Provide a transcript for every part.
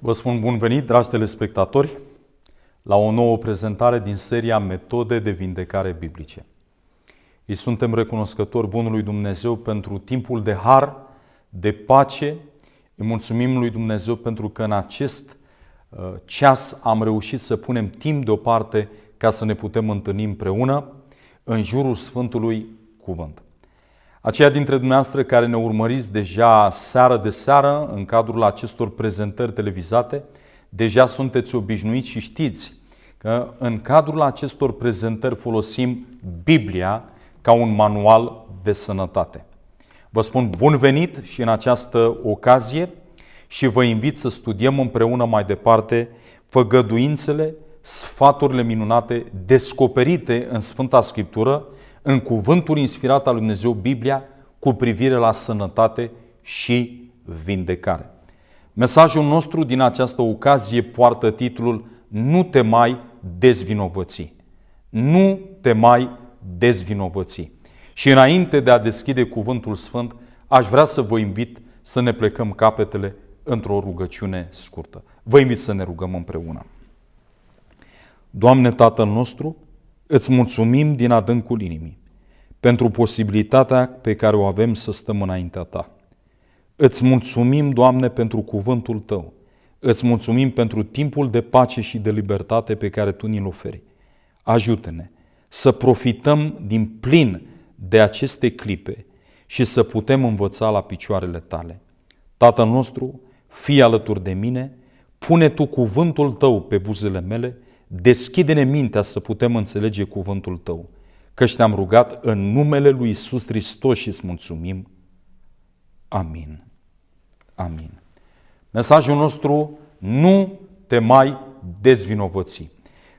Vă spun bun venit, dragi telespectatori, la o nouă prezentare din seria Metode de vindecare biblice. Îi suntem recunoscători Bunului Dumnezeu pentru timpul de har, de pace. Îi mulțumim lui Dumnezeu pentru că în acest uh, ceas am reușit să punem timp deoparte ca să ne putem întâlni împreună în jurul Sfântului Cuvânt. Aceia dintre dumneavoastră care ne urmăriți deja seară de seară în cadrul acestor prezentări televizate, deja sunteți obișnuiți și știți că în cadrul acestor prezentări folosim Biblia ca un manual de sănătate. Vă spun bun venit și în această ocazie și vă invit să studiem împreună mai departe făgăduințele, sfaturile minunate descoperite în Sfânta Scriptură, în cuvântul inspirat al lui Dumnezeu, Biblia, cu privire la sănătate și vindecare. Mesajul nostru din această ocazie poartă titlul Nu te mai dezvinovăți. Nu te mai dezvinovăți. Și înainte de a deschide cuvântul sfânt, aș vrea să vă invit să ne plecăm capetele într-o rugăciune scurtă. Vă invit să ne rugăm împreună. Doamne Tatăl nostru, Îți mulțumim din adâncul inimii pentru posibilitatea pe care o avem să stăm înaintea Ta. Îți mulțumim, Doamne, pentru cuvântul Tău. Îți mulțumim pentru timpul de pace și de libertate pe care Tu ni-l oferi. Ajută-ne să profităm din plin de aceste clipe și să putem învăța la picioarele Tale. Tatăl nostru, fii alături de mine, pune Tu cuvântul Tău pe buzele mele, deschide-ne mintea să putem înțelege cuvântul Tău, căci te-am rugat în numele Lui Isus Hristos și îți mulțumim. Amin. Amin. Mesajul nostru, nu te mai dezvinovăți.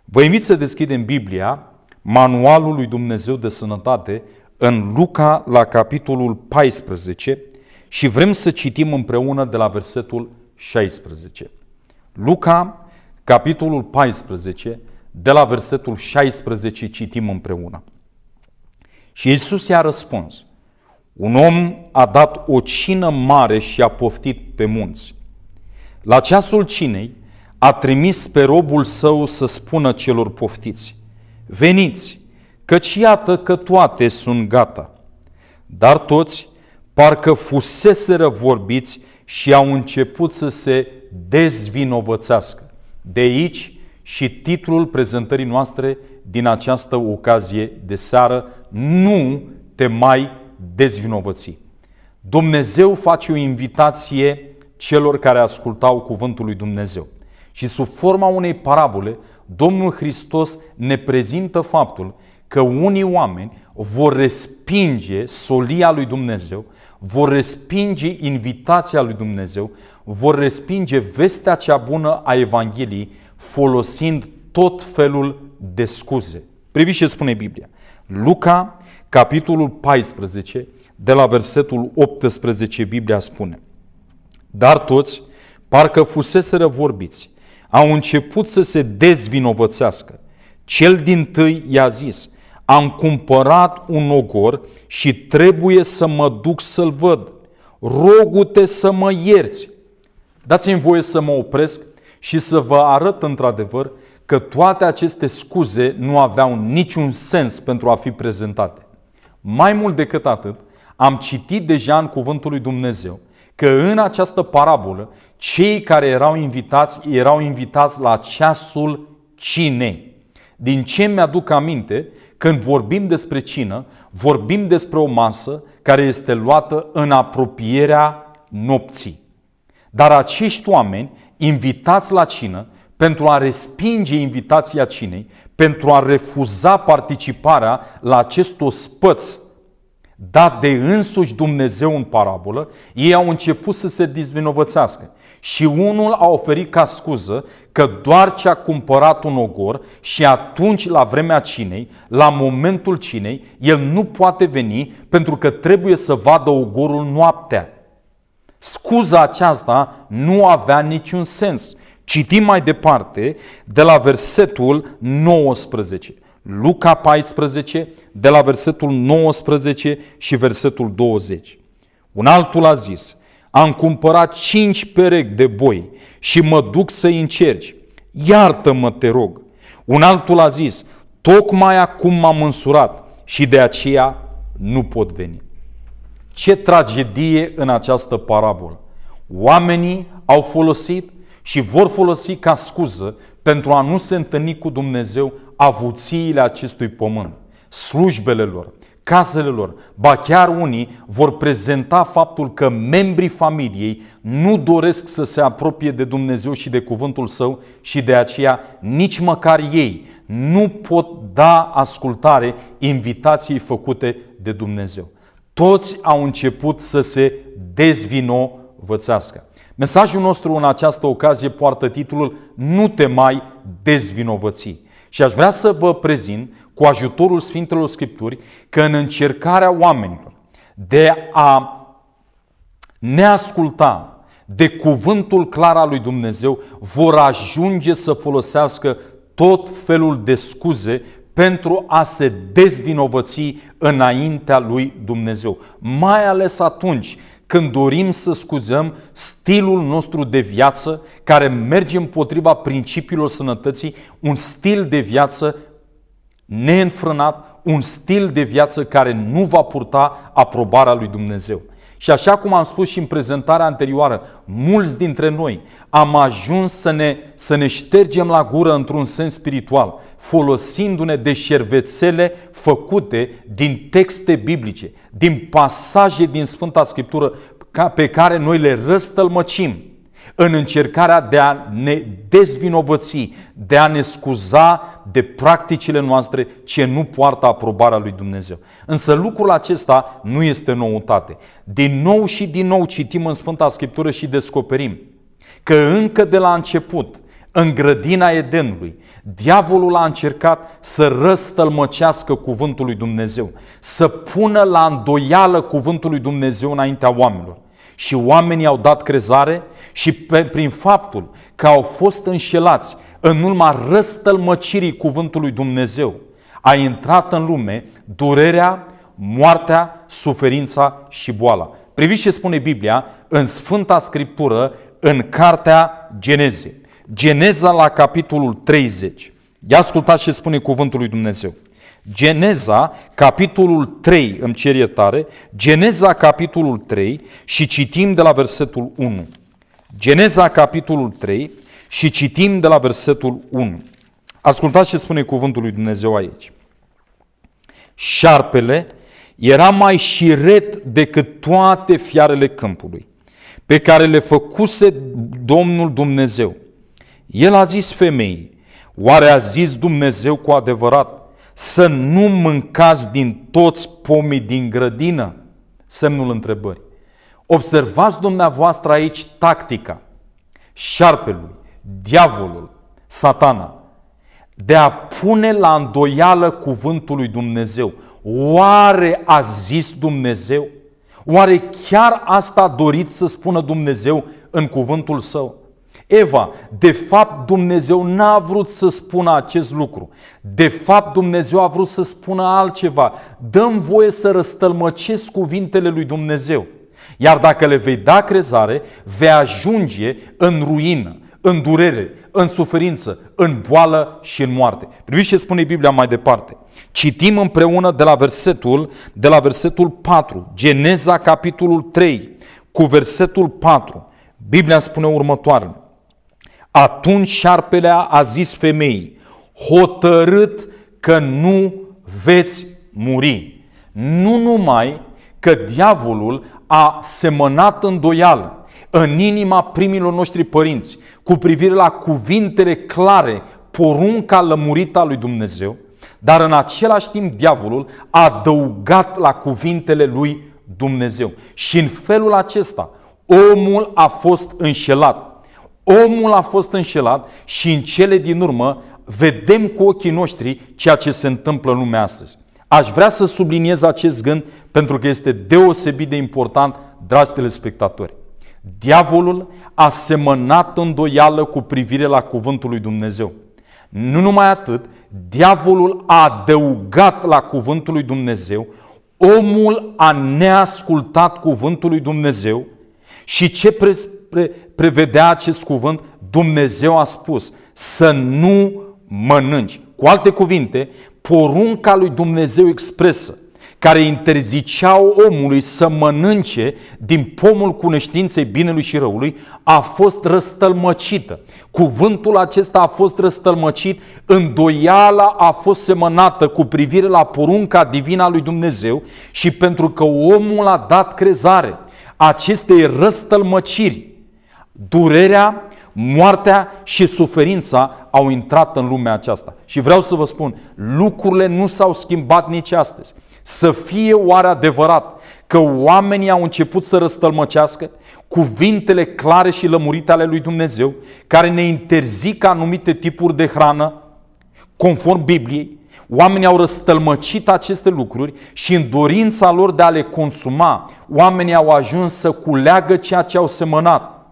Vă invit să deschidem Biblia, manualul lui Dumnezeu de sănătate, în Luca la capitolul 14 și vrem să citim împreună de la versetul 16. Luca capitolul 14, de la versetul 16, citim împreună. Și Isus i-a răspuns, un om a dat o cină mare și a poftit pe munți. La ceasul cinei a trimis pe robul său să spună celor poftiți, veniți, căci iată că toate sunt gata. Dar toți parcă fuseseră vorbiți și au început să se dezvinovățească. De aici și titlul prezentării noastre din această ocazie de seară, Nu te mai dezvinovăți. Dumnezeu face o invitație celor care ascultau cuvântul lui Dumnezeu. Și sub forma unei parabole, Domnul Hristos ne prezintă faptul că unii oameni vor respinge solia lui Dumnezeu, vor respinge invitația lui Dumnezeu, vor respinge vestea cea bună a Evangheliei folosind tot felul de scuze. Priviți ce spune Biblia. Luca, capitolul 14, de la versetul 18, Biblia spune Dar toți, parcă fuseseră vorbiți, au început să se dezvinovățească. Cel din tâi i-a zis, am cumpărat un ogor și trebuie să mă duc să-l văd. Rogu-te să mă ierți. Dați-mi voie să mă opresc și să vă arăt într-adevăr că toate aceste scuze nu aveau niciun sens pentru a fi prezentate. Mai mult decât atât, am citit deja în Cuvântul lui Dumnezeu că în această parabolă cei care erau invitați erau invitați la ceasul cinei. Din ce mi-aduc aminte, când vorbim despre cină, vorbim despre o masă care este luată în apropierea nopții. Dar acești oameni, invitați la cină, pentru a respinge invitația cinei, pentru a refuza participarea la acest ospăț dat de însuși Dumnezeu în parabolă, ei au început să se dizvinovățească. Și unul a oferit ca scuză că doar ce a cumpărat un ogor și atunci la vremea cinei, la momentul cinei, el nu poate veni pentru că trebuie să vadă ogorul noaptea. Scuza aceasta nu avea niciun sens. Citim mai departe de la versetul 19. Luca 14, de la versetul 19 și versetul 20. Un altul a zis, am cumpărat cinci perechi de boi și mă duc să-i încerci. Iartă-mă, te rog. Un altul a zis, tocmai acum m-am însurat și de aceea nu pot veni. Ce tragedie în această parabolă! Oamenii au folosit și vor folosi ca scuză pentru a nu se întâlni cu Dumnezeu avuțiile acestui pământ, slujbele lor, casele lor. Ba chiar unii vor prezenta faptul că membrii familiei nu doresc să se apropie de Dumnezeu și de cuvântul său și de aceea nici măcar ei nu pot da ascultare invitației făcute de Dumnezeu toți au început să se dezvinovățească. Mesajul nostru în această ocazie poartă titlul Nu te mai dezvinovăți. Și aș vrea să vă prezint cu ajutorul Sfintelor Scripturi că în încercarea oamenilor de a ne asculta de cuvântul clar al lui Dumnezeu vor ajunge să folosească tot felul de scuze pentru a se dezvinovăți înaintea lui Dumnezeu. Mai ales atunci când dorim să scuzăm stilul nostru de viață care merge împotriva principiilor sănătății, un stil de viață neînfrânat, un stil de viață care nu va purta aprobarea lui Dumnezeu. Și așa cum am spus și în prezentarea anterioară, mulți dintre noi am ajuns să ne, să ne ștergem la gură într-un sens spiritual, folosindu-ne de șervețele făcute din texte biblice, din pasaje din Sfânta Scriptură pe care noi le răstălmăcim în încercarea de a ne dezvinovăți, de a ne scuza de practicile noastre ce nu poartă aprobarea lui Dumnezeu. Însă lucrul acesta nu este noutate. Din nou și din nou citim în Sfânta Scriptură și descoperim că încă de la început, în grădina Edenului, diavolul a încercat să răstălmăcească cuvântul lui Dumnezeu, să pună la îndoială cuvântul lui Dumnezeu înaintea oamenilor și oamenii au dat crezare și pe, prin faptul că au fost înșelați în urma răstălmăcirii cuvântului Dumnezeu, a intrat în lume durerea, moartea, suferința și boala. Priviți ce spune Biblia în Sfânta Scriptură, în Cartea Geneze. Geneza la capitolul 30. Ia ascultați ce spune cuvântul lui Dumnezeu. Geneza, capitolul 3, îmi cer iertare, Geneza, capitolul 3 și citim de la versetul 1. Geneza, capitolul 3 și citim de la versetul 1. Ascultați ce spune cuvântul lui Dumnezeu aici. Șarpele era mai șiret decât toate fiarele câmpului, pe care le făcuse Domnul Dumnezeu. El a zis femeii, oare a zis Dumnezeu cu adevărat, să nu mâncați din toți pomii din grădină? Semnul întrebării. Observați dumneavoastră aici tactica șarpelui, diavolul, satana, de a pune la îndoială cuvântul lui Dumnezeu. Oare a zis Dumnezeu? Oare chiar asta a dorit să spună Dumnezeu în cuvântul său? Eva, de fapt Dumnezeu n-a vrut să spună acest lucru. De fapt Dumnezeu a vrut să spună altceva. Dăm voie să răstălmăcesc cuvintele lui Dumnezeu. Iar dacă le vei da crezare, vei ajunge în ruină, în durere, în suferință, în boală și în moarte. Priviți ce spune Biblia mai departe. Citim împreună de la versetul, de la versetul 4, Geneza capitolul 3, cu versetul 4. Biblia spune următoarele. Atunci șarpelea a zis femeii, hotărât că nu veți muri. Nu numai că diavolul a semănat îndoială în inima primilor noștri părinți cu privire la cuvintele clare, porunca lămurită a lui Dumnezeu, dar în același timp diavolul a adăugat la cuvintele lui Dumnezeu. Și în felul acesta, Omul a fost înșelat. Omul a fost înșelat și în cele din urmă vedem cu ochii noștri ceea ce se întâmplă în lumea astăzi. Aș vrea să subliniez acest gând pentru că este deosebit de important, dragi telespectatori. Diavolul a semănat îndoială cu privire la cuvântul lui Dumnezeu. Nu numai atât, diavolul a adăugat la cuvântul lui Dumnezeu, omul a neascultat cuvântul lui Dumnezeu, și ce pre, pre, prevedea acest cuvânt? Dumnezeu a spus să nu mănânci. Cu alte cuvinte, porunca lui Dumnezeu expresă care interziceau omului să mănânce din pomul cunoștinței binelui și răului, a fost răstălmăcită. Cuvântul acesta a fost răstălmăcit, îndoiala a fost semănată cu privire la porunca divină a lui Dumnezeu și pentru că omul a dat crezare acestei răstălmăciri. Durerea, moartea și suferința au intrat în lumea aceasta. Și vreau să vă spun, lucrurile nu s-au schimbat nici astăzi. Să fie oare adevărat că oamenii au început să răstălmăcească cuvintele clare și lămurite ale lui Dumnezeu, care ne interzic anumite tipuri de hrană, conform Bibliei, Oamenii au răstălmăcit aceste lucruri și în dorința lor de a le consuma, oamenii au ajuns să culeagă ceea ce au semănat.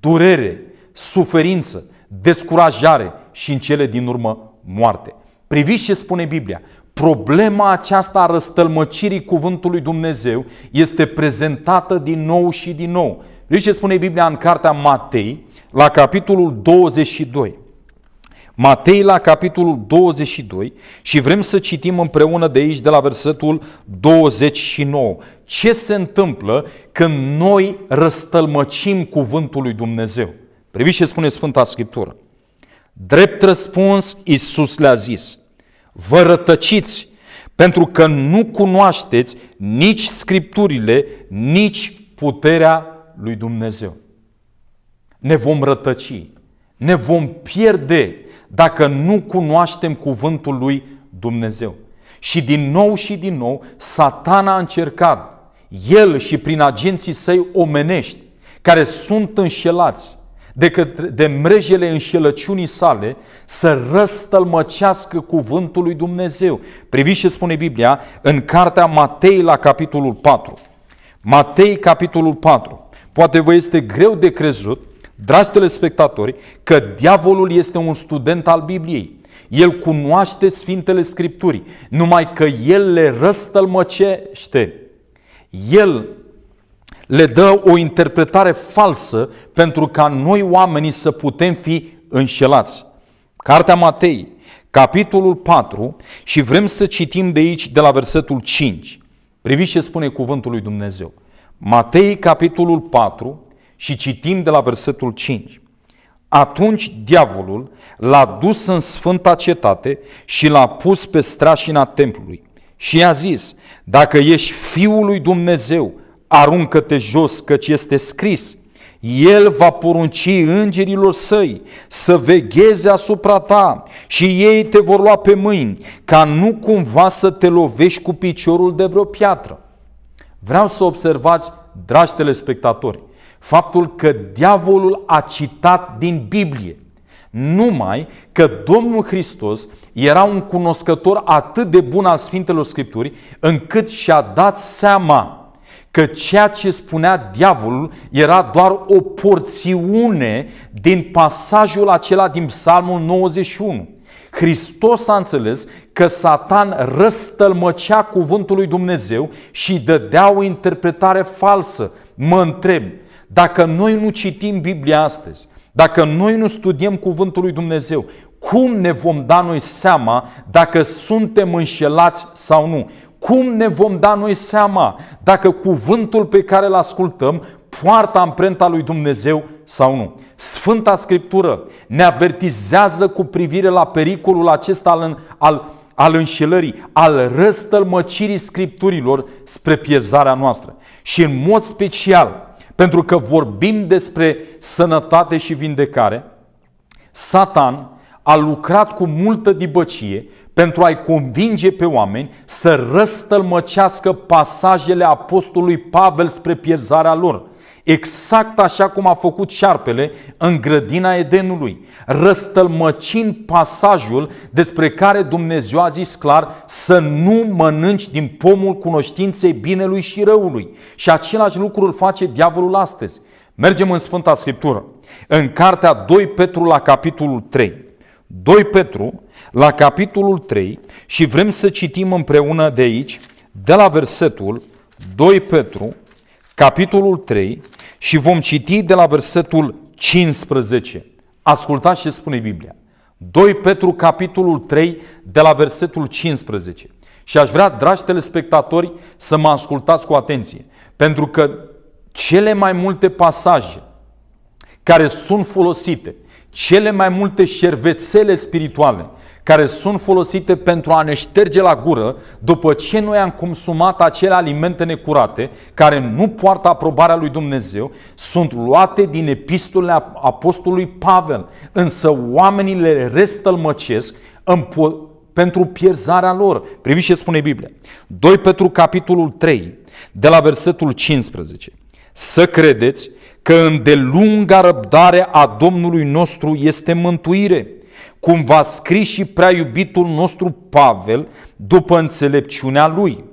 Durere, suferință, descurajare și în cele din urmă moarte. Priviți ce spune Biblia. Problema aceasta a răstălmăcirii cuvântului Dumnezeu este prezentată din nou și din nou. Priviți ce spune Biblia în cartea Matei, la capitolul 22. Matei la capitolul 22 și vrem să citim împreună de aici de la versetul 29. Ce se întâmplă când noi răstălmăcim cuvântul lui Dumnezeu? Priviți ce spune Sfânta Scriptură. Drept răspuns, Iisus le-a zis, vă rătăciți pentru că nu cunoașteți nici scripturile, nici puterea lui Dumnezeu. Ne vom rătăci, ne vom pierde dacă nu cunoaștem cuvântul lui Dumnezeu. Și din nou și din nou, satana a încercat, el și prin agenții săi omenești, care sunt înșelați de, către, de mrejele înșelăciunii sale, să răstălmăcească cuvântul lui Dumnezeu. Priviți ce spune Biblia în cartea Matei la capitolul 4. Matei capitolul 4. Poate vă este greu de crezut, dragi telespectatori, că diavolul este un student al Bibliei. El cunoaște Sfintele Scripturi, numai că el le răstălmăcește. El le dă o interpretare falsă pentru ca noi oamenii să putem fi înșelați. Cartea Matei, capitolul 4 și vrem să citim de aici de la versetul 5. Priviți ce spune cuvântul lui Dumnezeu. Matei, capitolul 4 și citim de la versetul 5. Atunci diavolul l-a dus în sfânta cetate și l-a pus pe strașina templului și i-a zis, dacă ești fiul lui Dumnezeu, aruncă-te jos, căci este scris, el va porunci îngerilor săi să vegheze asupra ta și ei te vor lua pe mâini, ca nu cumva să te lovești cu piciorul de vreo piatră. Vreau să observați, dragi telespectatori, Faptul că diavolul a citat din Biblie, numai că Domnul Hristos era un cunoscător atât de bun al Sfintelor Scripturi, încât și-a dat seama că ceea ce spunea diavolul era doar o porțiune din pasajul acela din Psalmul 91. Hristos a înțeles că Satan răstălmăcea cuvântul lui Dumnezeu și dădea o interpretare falsă. Mă întreb, dacă noi nu citim Biblia astăzi, dacă noi nu studiem Cuvântul lui Dumnezeu, cum ne vom da noi seama dacă suntem înșelați sau nu? Cum ne vom da noi seama dacă cuvântul pe care îl ascultăm poartă amprenta lui Dumnezeu sau nu? Sfânta Scriptură ne avertizează cu privire la pericolul acesta al, al, al înșelării, al răstălmăcirii Scripturilor spre pierzarea noastră. Și în mod special, pentru că vorbim despre sănătate și vindecare, Satan a lucrat cu multă dibăcie pentru a-i convinge pe oameni să răstălmăcească pasajele apostolului Pavel spre pierzarea lor – Exact așa cum a făcut șarpele în grădina Edenului, răstălmăcind pasajul despre care Dumnezeu a zis clar să nu mănânci din pomul cunoștinței binelui și răului. Și același lucru îl face diavolul astăzi. Mergem în Sfânta Scriptură, în cartea 2 Petru la capitolul 3. 2 Petru la capitolul 3 și vrem să citim împreună de aici, de la versetul 2 Petru, capitolul 3 și vom citi de la versetul 15. Ascultați ce spune Biblia. 2 Petru, capitolul 3, de la versetul 15. Și aș vrea, dragi telespectatori, să mă ascultați cu atenție. Pentru că cele mai multe pasaje care sunt folosite cele mai multe șervețele spirituale care sunt folosite pentru a ne șterge la gură după ce noi am consumat acele alimente necurate care nu poartă aprobarea lui Dumnezeu, sunt luate din epistolele apostolului Pavel. Însă oamenii le restălmăcesc pentru pierzarea lor. Priviți ce spune Biblia. 2 Petru capitolul 3, de la versetul 15. Să credeți că îndelunga răbdare a Domnului nostru este mântuire, cum va scris și prea iubitul nostru Pavel după înțelepciunea lui,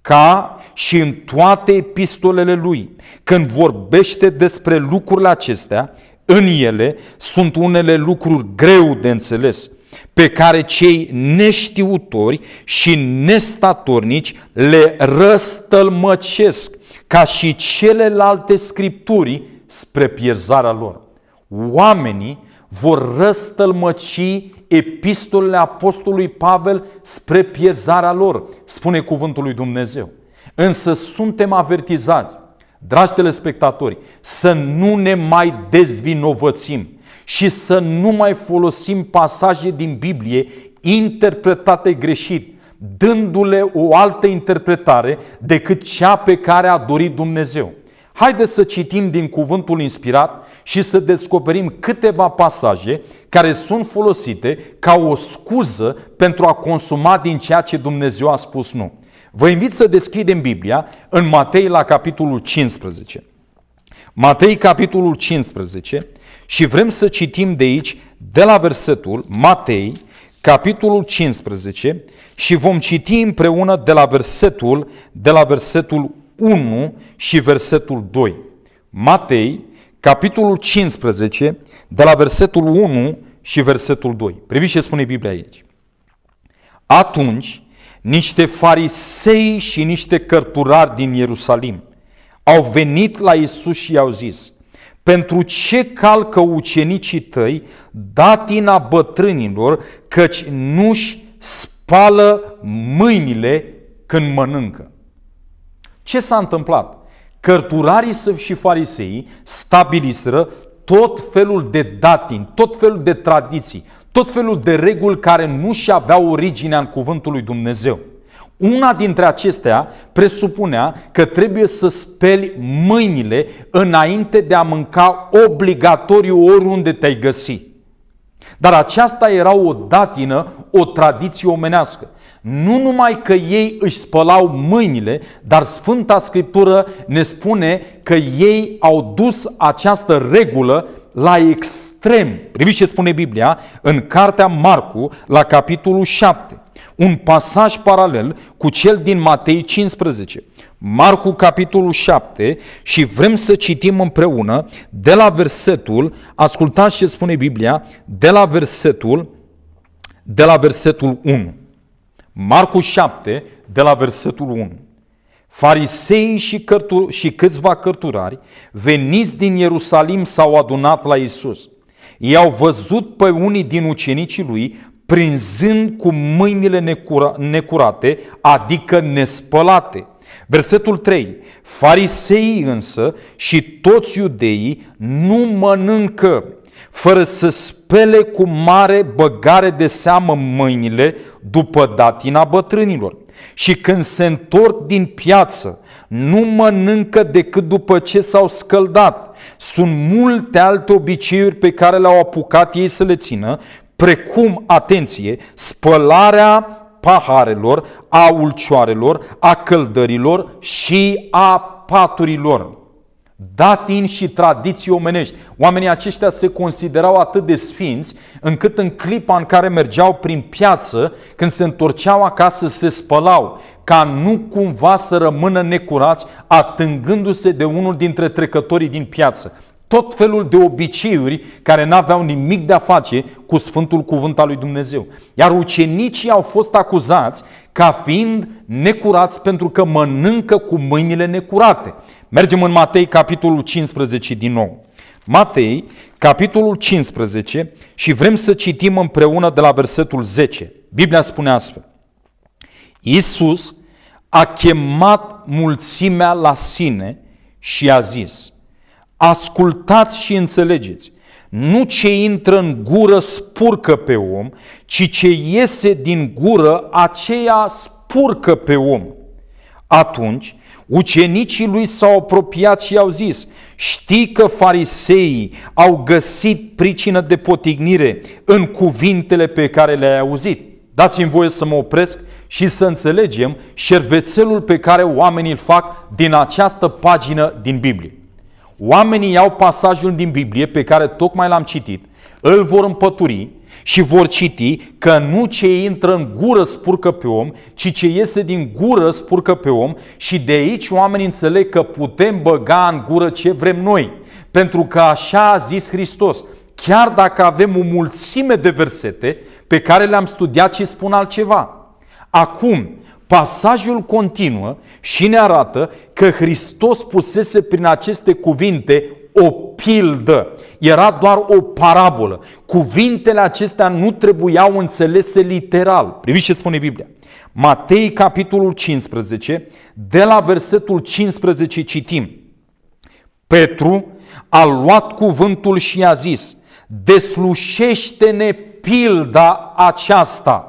ca și în toate epistolele lui, când vorbește despre lucrurile acestea, în ele sunt unele lucruri greu de înțeles, pe care cei neștiutori și nestatornici le răstălmăcesc ca și celelalte scripturi spre pierzarea lor. Oamenii vor răstălmăci epistolele apostolului Pavel spre pierzarea lor, spune cuvântul lui Dumnezeu. Însă suntem avertizați, dragi telespectatori, să nu ne mai dezvinovățim și să nu mai folosim pasaje din Biblie interpretate greșit, dându-le o altă interpretare decât cea pe care a dorit Dumnezeu. Haideți să citim din cuvântul inspirat și să descoperim câteva pasaje care sunt folosite ca o scuză pentru a consuma din ceea ce Dumnezeu a spus nu. Vă invit să deschidem Biblia în Matei la capitolul 15. Matei capitolul 15 și vrem să citim de aici, de la versetul Matei, capitolul 15 și vom citi împreună de la versetul, de la versetul 1 și versetul 2. Matei, capitolul 15, de la versetul 1 și versetul 2. Priviți ce spune Biblia aici. Atunci, niște farisei și niște cărturari din Ierusalim au venit la Isus și i-au zis, pentru ce calcă ucenicii tăi datina bătrânilor, căci nu-și spală mâinile când mănâncă. Ce s-a întâmplat? Cărturarii și fariseii stabiliseră tot felul de datini, tot felul de tradiții, tot felul de reguli care nu și aveau originea în cuvântul lui Dumnezeu. Una dintre acestea presupunea că trebuie să speli mâinile înainte de a mânca obligatoriu oriunde te-ai găsi. Dar aceasta era o datină, o tradiție omenească. Nu numai că ei își spălau mâinile, dar Sfânta Scriptură ne spune că ei au dus această regulă la extrem. Priviți ce spune Biblia în cartea Marcu, la capitolul 7, un pasaj paralel cu cel din Matei 15. Marcu capitolul 7 și vrem să citim împreună de la versetul, ascultați ce spune Biblia, de la versetul, de la versetul 1. Marcu 7, de la versetul 1. Fariseii și, cărtu- și câțiva cărturari veniți din Ierusalim s-au adunat la Isus. I-au văzut pe unii din ucenicii lui prinzând cu mâinile necura, necurate, adică nespălate – Versetul 3. Fariseii însă și toți iudeii nu mănâncă fără să spele cu mare băgare de seamă mâinile după datina bătrânilor. Și când se întorc din piață, nu mănâncă decât după ce s-au scăldat. Sunt multe alte obiceiuri pe care le-au apucat ei să le țină, precum, atenție, spălarea paharelor, a ulcioarelor, a căldărilor și a paturilor. Datin și tradiții omenești. Oamenii aceștia se considerau atât de sfinți încât în clipa în care mergeau prin piață, când se întorceau acasă, se spălau ca nu cumva să rămână necurați atângându-se de unul dintre trecătorii din piață tot felul de obiceiuri care n-aveau nimic de a face cu Sfântul Cuvânt al lui Dumnezeu. Iar ucenicii au fost acuzați ca fiind necurați pentru că mănâncă cu mâinile necurate. Mergem în Matei, capitolul 15 din nou. Matei, capitolul 15 și vrem să citim împreună de la versetul 10. Biblia spune astfel. Iisus a chemat mulțimea la sine și a zis – Ascultați și înțelegeți. Nu ce intră în gură spurcă pe om, ci ce iese din gură, aceea spurcă pe om. Atunci, ucenicii lui s-au apropiat și i-au zis, știi că fariseii au găsit pricină de potignire în cuvintele pe care le-ai auzit. Dați-mi voie să mă opresc și să înțelegem șervețelul pe care oamenii îl fac din această pagină din Biblie. Oamenii iau pasajul din Biblie pe care tocmai l-am citit, îl vor împături și vor citi că nu ce intră în gură spurcă pe om, ci ce iese din gură spurcă pe om și de aici oamenii înțeleg că putem băga în gură ce vrem noi. Pentru că așa a zis Hristos. Chiar dacă avem o mulțime de versete pe care le-am studiat și spun altceva. Acum, Pasajul continuă și ne arată că Hristos pusese prin aceste cuvinte o pildă. Era doar o parabolă. Cuvintele acestea nu trebuiau înțelese literal. Priviți ce spune Biblia. Matei, capitolul 15, de la versetul 15 citim. Petru a luat cuvântul și i-a zis, deslușește-ne pilda aceasta.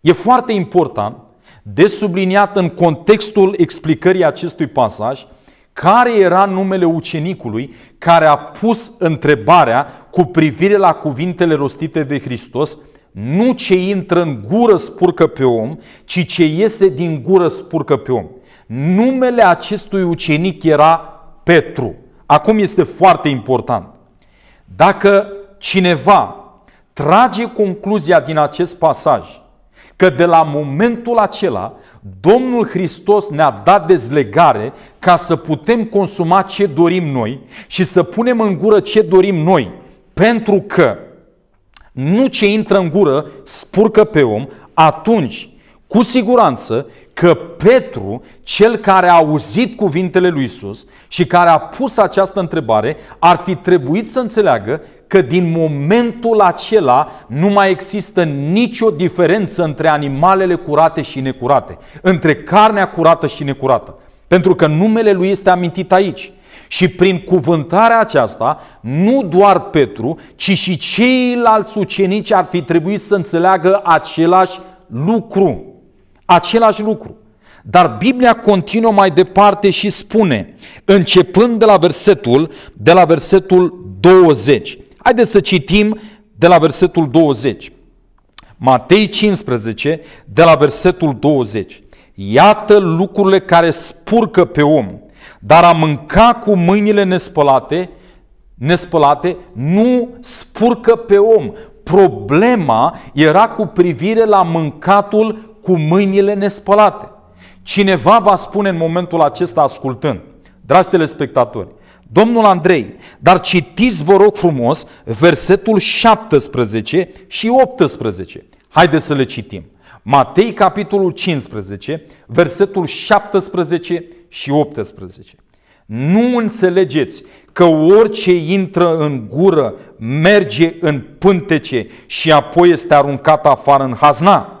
E foarte important de subliniat în contextul explicării acestui pasaj care era numele ucenicului care a pus întrebarea cu privire la cuvintele rostite de Hristos nu ce intră în gură spurcă pe om, ci ce iese din gură spurcă pe om. Numele acestui ucenic era Petru. Acum este foarte important. Dacă cineva trage concluzia din acest pasaj că de la momentul acela Domnul Hristos ne-a dat dezlegare ca să putem consuma ce dorim noi și să punem în gură ce dorim noi. Pentru că nu ce intră în gură spurcă pe om, atunci, cu siguranță, că Petru, cel care a auzit cuvintele lui Isus și care a pus această întrebare, ar fi trebuit să înțeleagă că din momentul acela nu mai există nicio diferență între animalele curate și necurate, între carnea curată și necurată. Pentru că numele lui este amintit aici. Și prin cuvântarea aceasta, nu doar Petru, ci și ceilalți ucenici ar fi trebuit să înțeleagă același lucru același lucru. Dar Biblia continuă mai departe și spune, începând de la versetul, de la versetul 20. Haideți să citim de la versetul 20. Matei 15, de la versetul 20. Iată lucrurile care spurcă pe om, dar a mânca cu mâinile nespălate, nespălate nu spurcă pe om. Problema era cu privire la mâncatul cu mâinile nespălate. Cineva va spune în momentul acesta ascultând, dragi telespectatori, Domnul Andrei, dar citiți, vă rog frumos, versetul 17 și 18. Haideți să le citim. Matei, capitolul 15, versetul 17 și 18. Nu înțelegeți că orice intră în gură merge în pântece și apoi este aruncat afară în haznat.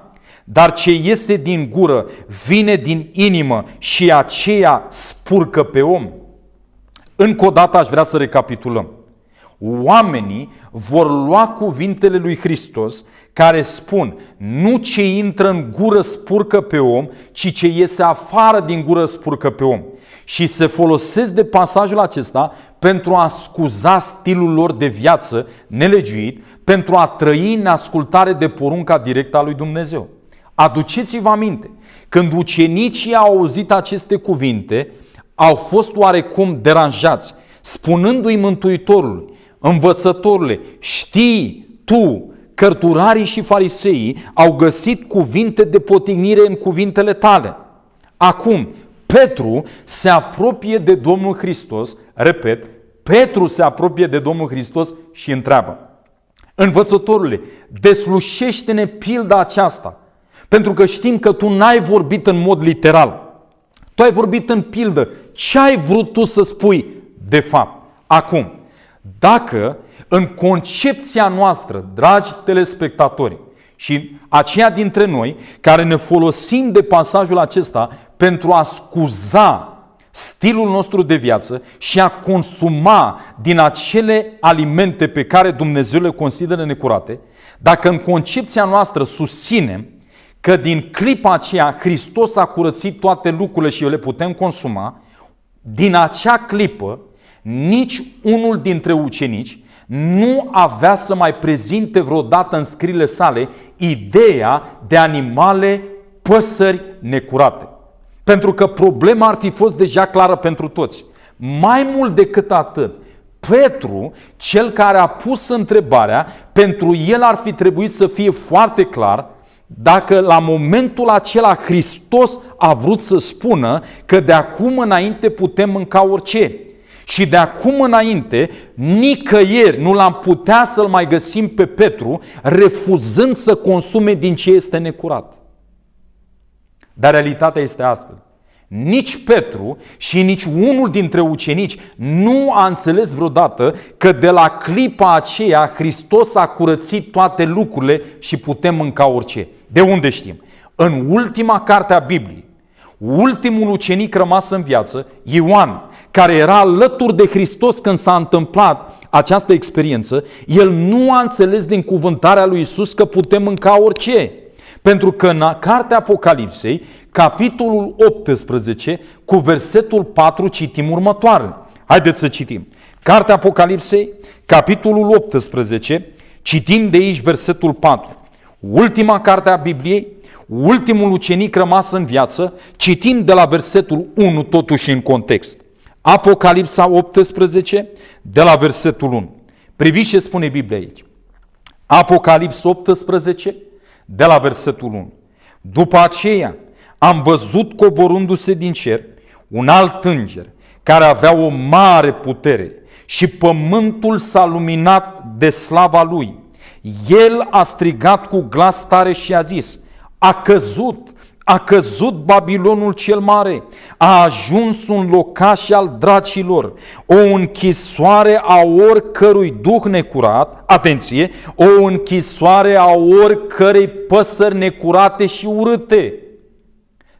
Dar ce iese din gură vine din inimă și aceea spurcă pe om. Încă o dată aș vrea să recapitulăm. Oamenii vor lua cuvintele lui Hristos care spun nu ce intră în gură spurcă pe om, ci ce iese afară din gură spurcă pe om. Și se folosesc de pasajul acesta pentru a scuza stilul lor de viață nelegiuit, pentru a trăi în ascultare de porunca directă a lui Dumnezeu. Aduceți-vă aminte, când ucenicii au auzit aceste cuvinte, au fost oarecum deranjați, spunându-i Mântuitorului, învățătorule, știi tu, cărturarii și fariseii au găsit cuvinte de potignire în cuvintele tale. Acum, Petru se apropie de Domnul Hristos, repet, Petru se apropie de Domnul Hristos și întreabă, Învățătorule, deslușește-ne pilda aceasta. Pentru că știm că tu n-ai vorbit în mod literal. Tu ai vorbit în pildă. Ce ai vrut tu să spui de fapt? Acum, dacă în concepția noastră, dragi telespectatori, și aceia dintre noi care ne folosim de pasajul acesta pentru a scuza stilul nostru de viață și a consuma din acele alimente pe care Dumnezeu le consideră necurate, dacă în concepția noastră susținem că din clipa aceea Hristos a curățit toate lucrurile și le putem consuma, din acea clipă nici unul dintre ucenici nu avea să mai prezinte vreodată în scrile sale ideea de animale, păsări necurate. Pentru că problema ar fi fost deja clară pentru toți. Mai mult decât atât, Petru, cel care a pus întrebarea, pentru el ar fi trebuit să fie foarte clar – dacă la momentul acela Hristos a vrut să spună că de acum înainte putem mânca orice. Și de acum înainte, nicăieri nu l-am putea să-l mai găsim pe Petru, refuzând să consume din ce este necurat. Dar realitatea este astfel. Nici Petru și nici unul dintre ucenici nu a înțeles vreodată că de la clipa aceea Hristos a curățit toate lucrurile și putem mânca orice. De unde știm? În ultima carte a Bibliei, ultimul ucenic rămas în viață, Ioan, care era alături de Hristos când s-a întâmplat această experiență, el nu a înțeles din cuvântarea lui Isus că putem mânca orice. Pentru că în cartea Apocalipsei, capitolul 18, cu versetul 4, citim următoarele. Haideți să citim. Cartea Apocalipsei, capitolul 18, citim de aici versetul 4. Ultima carte a Bibliei, ultimul ucenic rămas în viață, citim de la versetul 1 totuși în context. Apocalipsa 18, de la versetul 1. Priviți ce spune Biblia aici. Apocalips 18, de la versetul 1. După aceea am văzut coborându-se din cer un alt înger care avea o mare putere și pământul s-a luminat de slava lui. El a strigat cu glas tare și a zis, a căzut, a căzut Babilonul cel mare, a ajuns un locaș al dracilor, o închisoare a oricărui duh necurat, atenție, o închisoare a oricărei păsări necurate și urâte.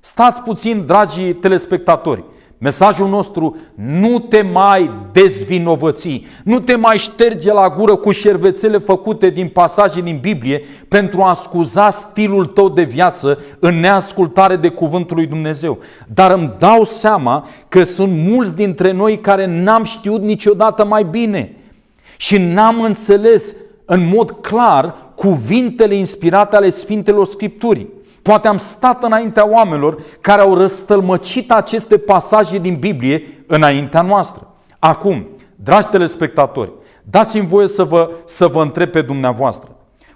Stați puțin, dragii telespectatori, Mesajul nostru, nu te mai dezvinovăți, nu te mai șterge la gură cu șervețele făcute din pasaje din Biblie pentru a scuza stilul tău de viață în neascultare de cuvântul lui Dumnezeu. Dar îmi dau seama că sunt mulți dintre noi care n-am știut niciodată mai bine și n-am înțeles în mod clar cuvintele inspirate ale Sfintelor Scripturii. Poate am stat înaintea oamenilor care au răstălmăcit aceste pasaje din Biblie înaintea noastră. Acum, dragi telespectatori, dați-mi voie să vă, să vă întreb pe dumneavoastră.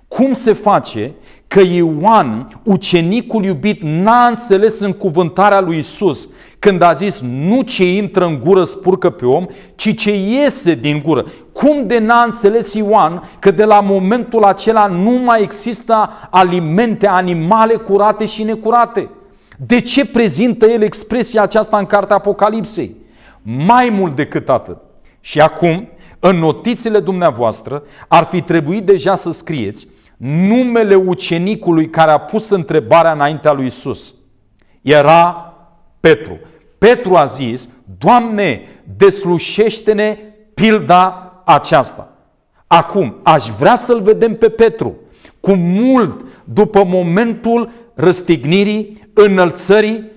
Cum se face că Ioan, ucenicul iubit, n-a înțeles în cuvântarea lui Isus când a zis nu ce intră în gură spurcă pe om, ci ce iese din gură. Cum de n-a înțeles Ioan că de la momentul acela nu mai există alimente, animale curate și necurate? De ce prezintă el expresia aceasta în cartea Apocalipsei? Mai mult decât atât. Și acum, în notițele dumneavoastră, ar fi trebuit deja să scrieți numele ucenicului care a pus întrebarea înaintea lui Isus. Era Petru. Petru a zis, Doamne, deslușește-ne pilda aceasta. Acum, aș vrea să-l vedem pe Petru, cu mult după momentul răstignirii, înălțării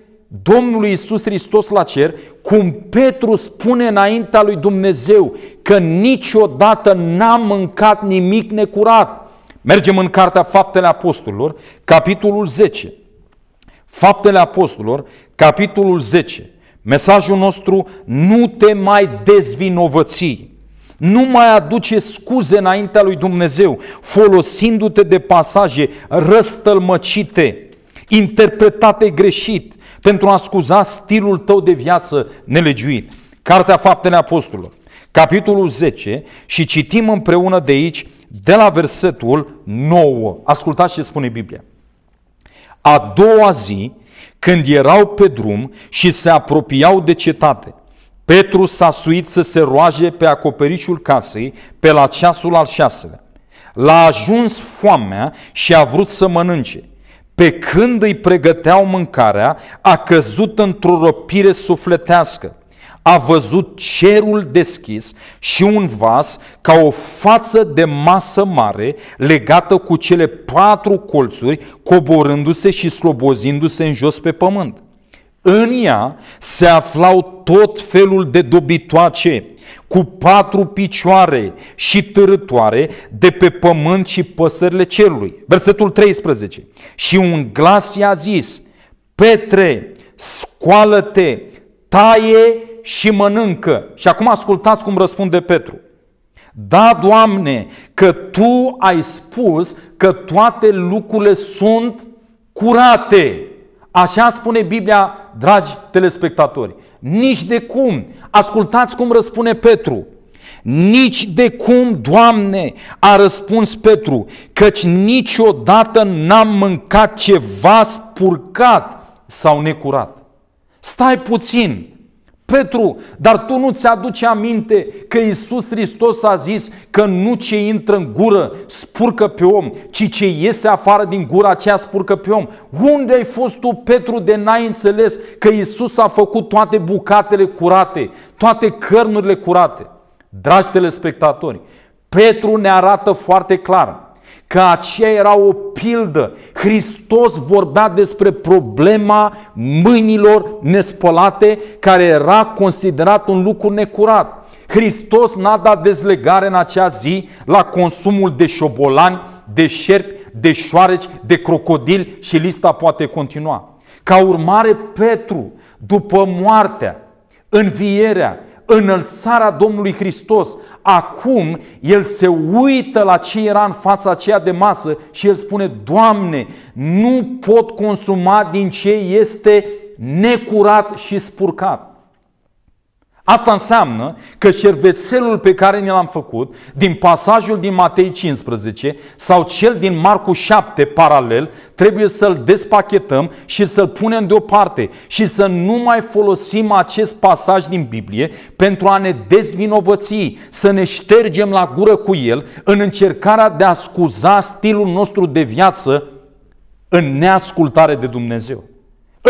Domnului Isus Hristos la cer, cum Petru spune înaintea lui Dumnezeu că niciodată n-a mâncat nimic necurat Mergem în Cartea Faptele Apostolilor, capitolul 10. Faptele Apostolilor, capitolul 10. Mesajul nostru, nu te mai dezvinovăți. Nu mai aduce scuze înaintea lui Dumnezeu, folosindu-te de pasaje răstălmăcite, interpretate greșit, pentru a scuza stilul tău de viață nelegiuit. Cartea Faptele Apostolilor, capitolul 10 și citim împreună de aici de la versetul 9. Ascultați ce spune Biblia. A doua zi, când erau pe drum și se apropiau de cetate, Petru s-a suit să se roage pe acoperișul casei pe la ceasul al șaselea. L-a ajuns foamea și a vrut să mănânce. Pe când îi pregăteau mâncarea, a căzut într-o răpire sufletească a văzut cerul deschis și un vas ca o față de masă mare legată cu cele patru colțuri, coborându-se și slobozindu-se în jos pe pământ. În ea se aflau tot felul de dobitoace, cu patru picioare și târătoare de pe pământ și păsările cerului. Versetul 13. Și un glas i-a zis, Petre, scoală-te, taie și mănâncă. Și acum ascultați cum răspunde Petru. Da, Doamne, că Tu ai spus că toate lucrurile sunt curate. Așa spune Biblia, dragi telespectatori. Nici de cum. Ascultați cum răspune Petru. Nici de cum, Doamne, a răspuns Petru, căci niciodată n-am mâncat ceva spurcat sau necurat. Stai puțin, Petru, dar tu nu-ți aduci aminte că Isus, Hristos a zis că nu ce intră în gură spurcă pe om, ci ce iese afară din gura aceea spurcă pe om. Unde ai fost tu, Petru, de n-ai înțeles că Isus a făcut toate bucatele curate, toate cărnurile curate? Dragi telespectatori, Petru ne arată foarte clar că aceea era o pildă. Hristos vorbea despre problema mâinilor nespălate, care era considerat un lucru necurat. Hristos n-a dat dezlegare în acea zi la consumul de șobolani, de șerpi, de șoareci, de crocodili și lista poate continua. Ca urmare, Petru, după moartea, învierea înălțarea Domnului Hristos. Acum el se uită la ce era în fața aceea de masă și el spune, Doamne, nu pot consuma din ce este necurat și spurcat. Asta înseamnă că șervețelul pe care ne l-am făcut din pasajul din Matei 15 sau cel din Marcu 7 paralel, trebuie să-l despachetăm și să-l punem deoparte și să nu mai folosim acest pasaj din Biblie pentru a ne dezvinovăți, să ne ștergem la gură cu el în încercarea de a scuza stilul nostru de viață în neascultare de Dumnezeu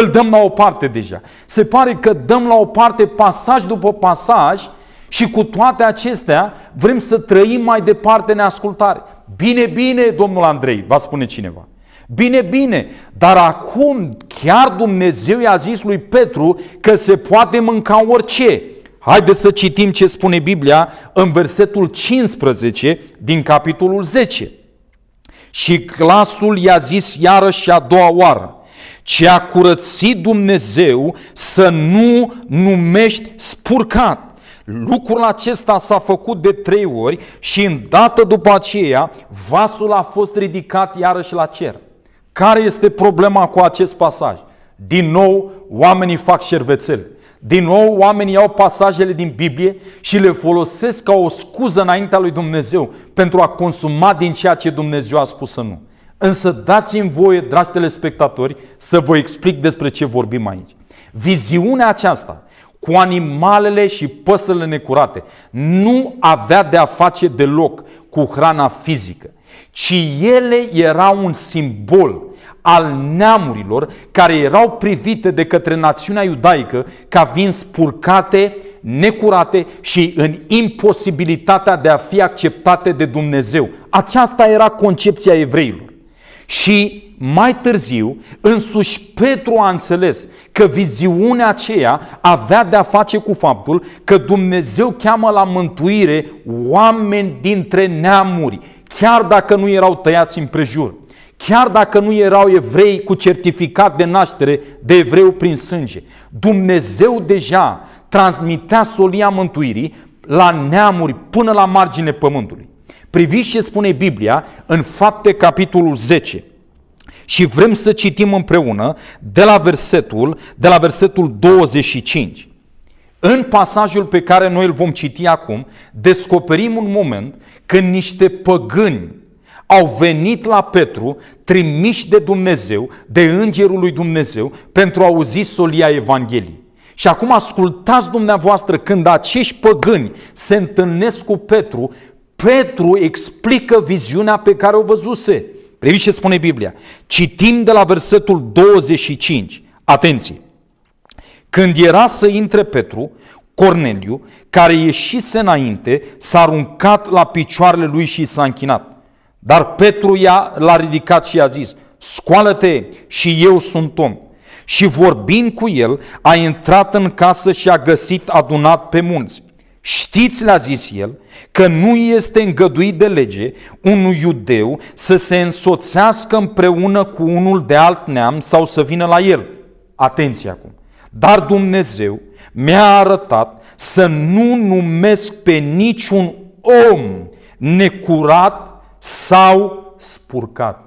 îl dăm la o parte deja. Se pare că dăm la o parte pasaj după pasaj și cu toate acestea vrem să trăim mai departe neascultare. Bine, bine, domnul Andrei, va spune cineva. Bine, bine, dar acum chiar Dumnezeu i-a zis lui Petru că se poate mânca orice. Haideți să citim ce spune Biblia în versetul 15 din capitolul 10. Și clasul i-a zis iarăși a doua oară, ce a curățit Dumnezeu să nu numești spurcat. Lucrul acesta s-a făcut de trei ori și în dată după aceea vasul a fost ridicat iarăși la cer. Care este problema cu acest pasaj? Din nou, oamenii fac șervețele. Din nou, oamenii iau pasajele din Biblie și le folosesc ca o scuză înaintea lui Dumnezeu pentru a consuma din ceea ce Dumnezeu a spus să nu. Însă dați-mi voie, dragi telespectatori, să vă explic despre ce vorbim aici. Viziunea aceasta cu animalele și păsările necurate nu avea de a face deloc cu hrana fizică, ci ele erau un simbol al neamurilor care erau privite de către națiunea iudaică ca vin spurcate, necurate și în imposibilitatea de a fi acceptate de Dumnezeu. Aceasta era concepția evreilor. Și mai târziu, însuși Petru a înțeles că viziunea aceea avea de-a face cu faptul că Dumnezeu cheamă la mântuire oameni dintre neamuri, chiar dacă nu erau tăiați în prejur, chiar dacă nu erau evrei cu certificat de naștere de evreu prin sânge. Dumnezeu deja transmitea solia mântuirii la neamuri până la margine pământului. Priviți ce spune Biblia în fapte capitolul 10. Și vrem să citim împreună de la versetul, de la versetul 25. În pasajul pe care noi îl vom citi acum, descoperim un moment când niște păgâni au venit la Petru, trimiși de Dumnezeu, de Îngerul lui Dumnezeu, pentru a auzi solia Evangheliei. Și acum ascultați dumneavoastră când acești păgâni se întâlnesc cu Petru, Petru explică viziunea pe care o văzuse. Priviți ce spune Biblia. Citim de la versetul 25. Atenție! Când era să intre Petru, Corneliu, care ieșise înainte, s-a aruncat la picioarele lui și s-a închinat. Dar Petru i-a, l-a ridicat și i-a zis, scoală-te și eu sunt om. Și vorbind cu el, a intrat în casă și a găsit adunat pe munți Știți, l a zis el, că nu este îngăduit de lege unui iudeu să se însoțească împreună cu unul de alt neam sau să vină la el. Atenție acum! Dar Dumnezeu mi-a arătat să nu numesc pe niciun om necurat sau spurcat.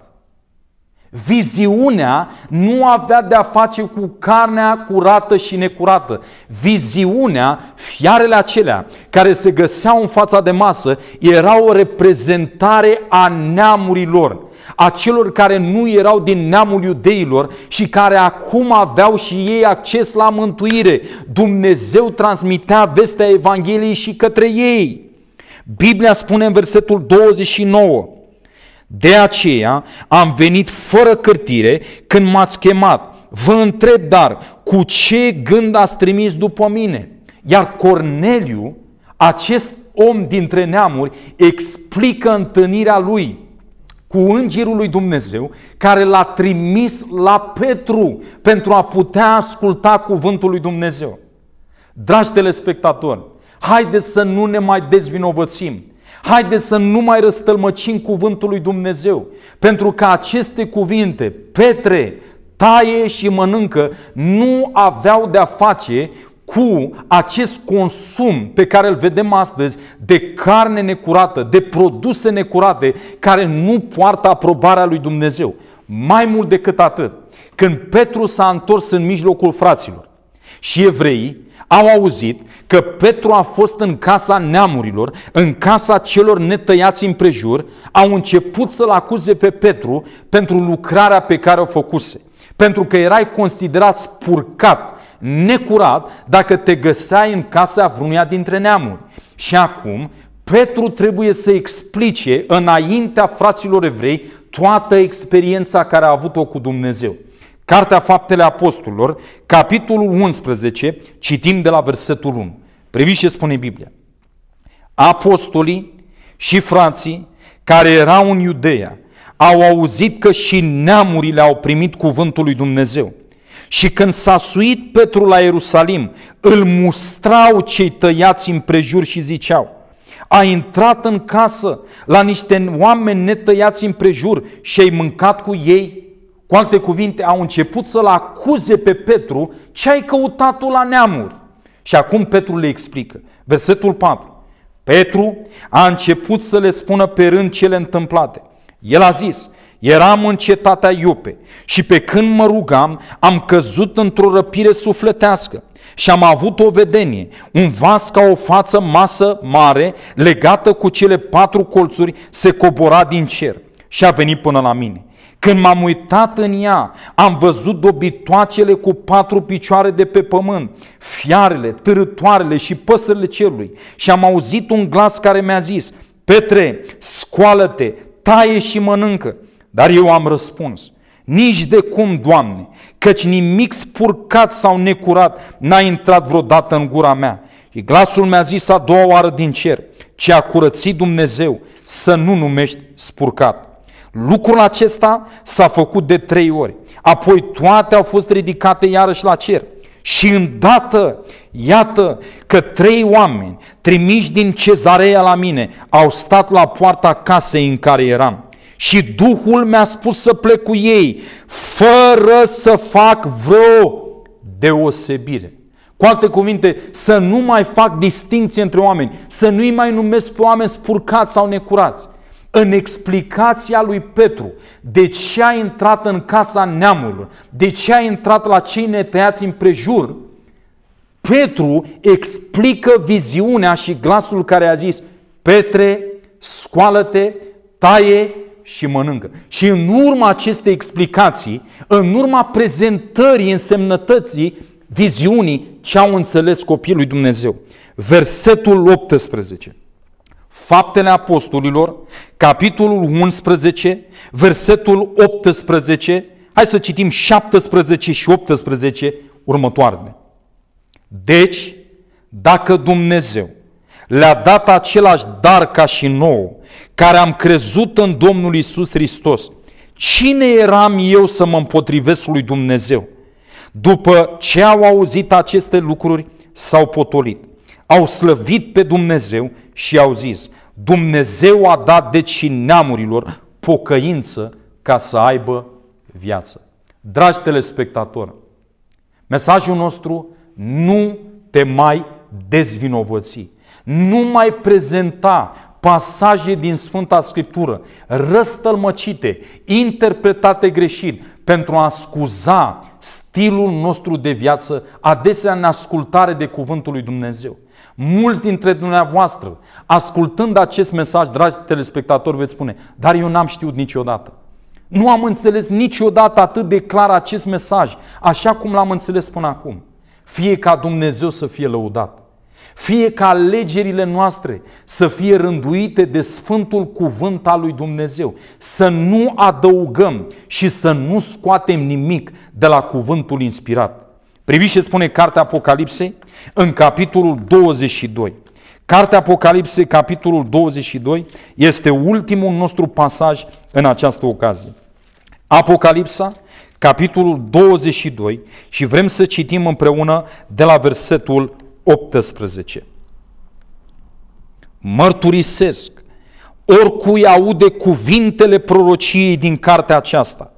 Viziunea nu avea de-a face cu carnea curată și necurată. Viziunea, fiarele acelea care se găseau în fața de masă, era o reprezentare a neamurilor, a celor care nu erau din neamul iudeilor și care acum aveau și ei acces la mântuire. Dumnezeu transmitea vestea Evangheliei și către ei. Biblia spune în versetul 29, de aceea am venit fără cârtire când m-ați chemat. Vă întreb dar, cu ce gând ați trimis după mine? Iar Corneliu, acest om dintre neamuri, explică întâlnirea lui cu îngerul lui Dumnezeu care l-a trimis la Petru pentru a putea asculta cuvântul lui Dumnezeu. Dragi telespectatori, haideți să nu ne mai dezvinovățim Haideți să nu mai răstălmăcim cuvântul lui Dumnezeu, pentru că aceste cuvinte, Petre, taie și mănâncă, nu aveau de-a face cu acest consum pe care îl vedem astăzi de carne necurată, de produse necurate, care nu poartă aprobarea lui Dumnezeu. Mai mult decât atât, când Petru s-a întors în mijlocul fraților și evreii, au auzit că Petru a fost în casa neamurilor, în casa celor netăiați în prejur, au început să-l acuze pe Petru pentru lucrarea pe care o făcuse. Pentru că erai considerat spurcat, necurat, dacă te găseai în casa vreunia dintre neamuri. Și acum, Petru trebuie să explice înaintea fraților evrei toată experiența care a avut-o cu Dumnezeu. Cartea Faptele Apostolilor, capitolul 11, citim de la versetul 1. Priviți ce spune Biblia. Apostolii și frații care erau în Iudeea au auzit că și neamurile au primit cuvântul lui Dumnezeu. Și când s-a suit Petru la Ierusalim, îl mustrau cei tăiați în prejur și ziceau, a intrat în casă la niște oameni netăiați în prejur și ai mâncat cu ei cu alte cuvinte, au început să-l acuze pe Petru ce ai căutat la neamuri. Și acum Petru le explică. Versetul 4. Petru a început să le spună pe rând cele întâmplate. El a zis, eram în cetatea Iope și pe când mă rugam, am căzut într-o răpire sufletească și am avut o vedenie, un vas ca o față masă mare, legată cu cele patru colțuri, se cobora din cer și a venit până la mine. Când m-am uitat în ea, am văzut dobitoacele cu patru picioare de pe pământ, fiarele, târătoarele și păsările cerului. Și am auzit un glas care mi-a zis, Petre, scoală-te, taie și mănâncă. Dar eu am răspuns, nici de cum, Doamne, căci nimic spurcat sau necurat n-a intrat vreodată în gura mea. Și glasul mi-a zis a doua oară din cer, ce a curățit Dumnezeu să nu numești spurcat. Lucrul acesta s-a făcut de trei ori. Apoi toate au fost ridicate iarăși la cer. Și îndată, iată că trei oameni trimiși din cezarea la mine au stat la poarta casei în care eram. Și Duhul mi-a spus să plec cu ei, fără să fac vreo deosebire. Cu alte cuvinte, să nu mai fac distinție între oameni, să nu-i mai numesc pe oameni spurcați sau necurați în explicația lui Petru de ce a intrat în casa neamului, de ce a intrat la cei netăiați în prejur, Petru explică viziunea și glasul care a zis Petre, scoală-te, taie și mănâncă. Și în urma acestei explicații, în urma prezentării însemnătății viziunii ce au înțeles copilul lui Dumnezeu. Versetul 18. Faptele Apostolilor, capitolul 11, versetul 18, hai să citim 17 și 18 următoarele. Deci, dacă Dumnezeu le-a dat același dar ca și nouă, care am crezut în Domnul Isus Hristos, cine eram eu să mă împotrivesc lui Dumnezeu? După ce au auzit aceste lucruri, s-au potolit au slăvit pe Dumnezeu și au zis, Dumnezeu a dat deci și neamurilor pocăință ca să aibă viață. Dragi telespectatori, mesajul nostru nu te mai dezvinovăți. Nu mai prezenta pasaje din Sfânta Scriptură răstălmăcite, interpretate greșit, pentru a scuza stilul nostru de viață, adesea în ascultare de Cuvântul lui Dumnezeu. Mulți dintre dumneavoastră, ascultând acest mesaj, dragi telespectatori, veți spune, dar eu n-am știut niciodată. Nu am înțeles niciodată atât de clar acest mesaj, așa cum l-am înțeles până acum. Fie ca Dumnezeu să fie lăudat, fie ca alegerile noastre să fie rânduite de Sfântul Cuvânt al lui Dumnezeu, să nu adăugăm și să nu scoatem nimic de la cuvântul inspirat. Priviți ce spune Cartea Apocalipsei în capitolul 22. Cartea Apocalipsei, capitolul 22, este ultimul nostru pasaj în această ocazie. Apocalipsa, capitolul 22 și vrem să citim împreună de la versetul 18. Mărturisesc oricui aude cuvintele prorociei din cartea aceasta –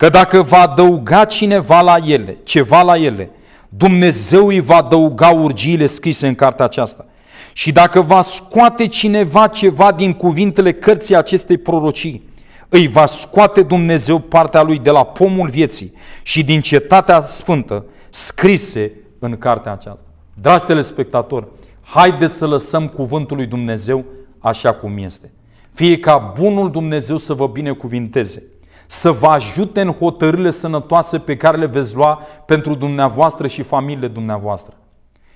că dacă va adăuga cineva la ele, ceva la ele, Dumnezeu îi va adăuga urgiile scrise în cartea aceasta. Și dacă va scoate cineva ceva din cuvintele cărții acestei prorocii, îi va scoate Dumnezeu partea lui de la pomul vieții și din cetatea sfântă scrise în cartea aceasta. Dragi telespectatori, haideți să lăsăm cuvântul lui Dumnezeu așa cum este. Fie ca bunul Dumnezeu să vă binecuvinteze să vă ajute în hotărârile sănătoase pe care le veți lua pentru dumneavoastră și familiile dumneavoastră.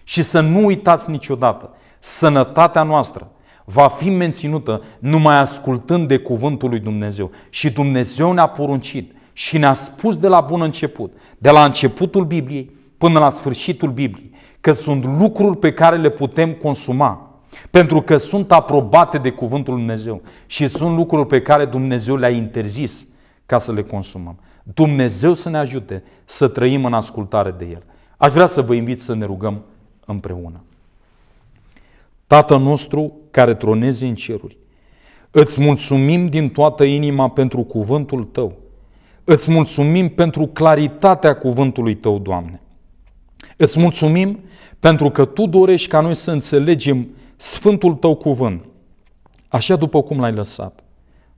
Și să nu uitați niciodată, sănătatea noastră va fi menținută numai ascultând de cuvântul lui Dumnezeu. Și Dumnezeu ne-a poruncit și ne-a spus de la bun început, de la începutul Bibliei până la sfârșitul Bibliei, că sunt lucruri pe care le putem consuma, pentru că sunt aprobate de cuvântul Lui Dumnezeu și sunt lucruri pe care Dumnezeu le-a interzis ca să le consumăm. Dumnezeu să ne ajute să trăim în ascultare de El. Aș vrea să vă invit să ne rugăm împreună. Tatăl nostru care tronezi în ceruri, îți mulțumim din toată inima pentru cuvântul Tău. Îți mulțumim pentru claritatea cuvântului Tău, Doamne. Îți mulțumim pentru că Tu dorești ca noi să înțelegem Sfântul Tău cuvânt, așa după cum l-ai lăsat.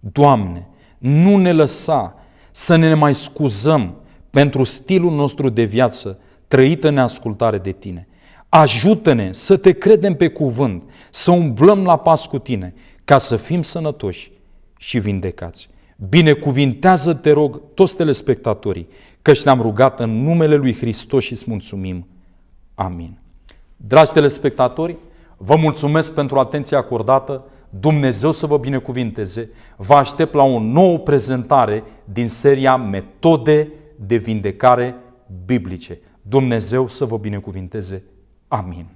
Doamne, nu ne lăsa să ne mai scuzăm pentru stilul nostru de viață trăită în ascultare de Tine. Ajută-ne să te credem pe cuvânt, să umblăm la pas cu Tine, ca să fim sănătoși și vindecați. Binecuvintează, te rog, toți telespectatorii, căci ne-am rugat în numele Lui Hristos și îți mulțumim. Amin. Dragi telespectatori, vă mulțumesc pentru atenția acordată. Dumnezeu să vă binecuvinteze. Vă aștept la o nouă prezentare din seria Metode de vindecare biblice. Dumnezeu să vă binecuvinteze. Amin.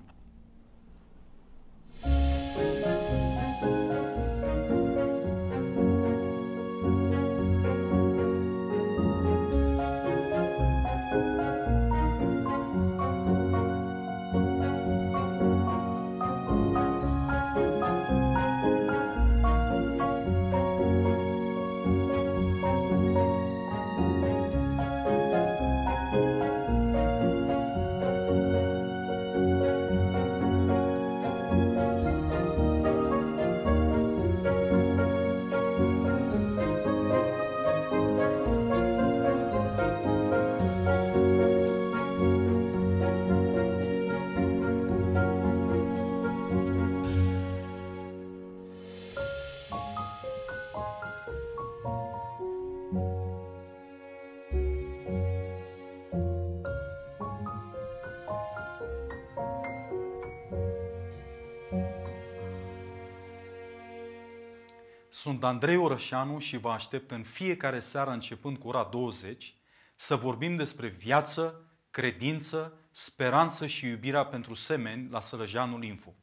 Sunt Andrei Orășanu și vă aștept în fiecare seară începând cu ora 20 să vorbim despre viață, credință, speranță și iubirea pentru semeni la Sălăjeanul Info.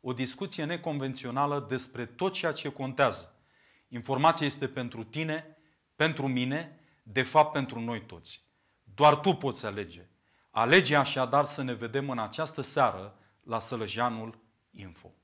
O discuție neconvențională despre tot ceea ce contează. Informația este pentru tine, pentru mine, de fapt pentru noi toți. Doar tu poți alege. Alege așadar să ne vedem în această seară la Sălăjeanul Info.